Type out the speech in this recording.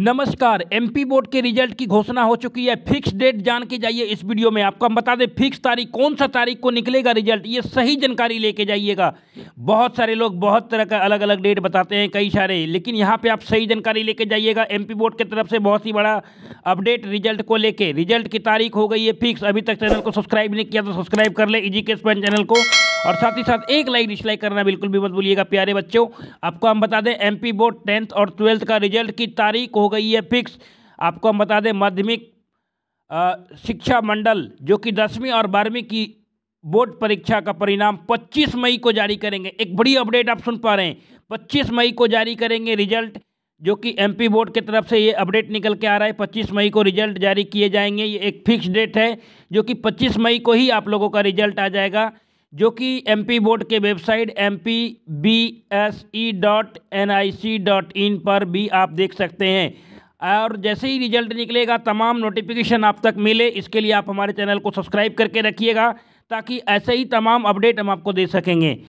नमस्कार MP board के result की घोषणा हो चुकी है फिक्स डेट जान के जाइए इस वीडियो में आपको हम बता दें फिक्स तारीख कौन सा तारीख को निकलेगा रिजल्ट ये सही जानकारी लेके जाइएगा बहुत सारे लोग बहुत तरह का अलग अलग डेट बताते हैं कई सारे लेकिन यहाँ पे आप सही जानकारी लेके जाइएगा पी बोर्ड की तरफ से बहुत ही बड़ा अपडेट रिजल्ट को लेके रिजल्ट की तारीख हो गई है फिक्स अभी तक चैनल को सब्सक्राइब नहीं किया तो सब्सक्राइब कर ले इजी चैनल को और साथ ही साथ एक लाइक डिसलाइक करना बिल्कुल भी मत भूलिएगा प्यारे बच्चों आपको हम बता दें एम पी बोर्ड टेंथ और ट्वेल्थ का रिजल्ट की तारीख हो गई है फिक्स आपको हम बता दें माध्यमिक शिक्षा मंडल जो कि दसवीं और बारहवीं की बोर्ड परीक्षा का परिणाम 25 मई को जारी करेंगे एक बड़ी अपडेट आप सुन पा रहे हैं 25 मई को जारी करेंगे रिजल्ट जो कि एमपी बोर्ड की तरफ से ये अपडेट निकल के आ रहा है 25 मई को रिजल्ट जारी किए जाएंगे ये एक फिक्स डेट है जो कि 25 मई को ही आप लोगों का रिजल्ट आ जाएगा जो कि एमपी बोर्ड के website M P B S E dot N I C dot in पर भी आप देख सकते हैं और जैसे ही रिजल्ट निकलेगा तमाम नोटिफिकेशन आप तक मिले इसके लिए आप हमारे चैनल को सब्सक्राइब करके रखिएगा ताकि ऐसे ही तमाम अपडेट हम आपको दे सकेंगे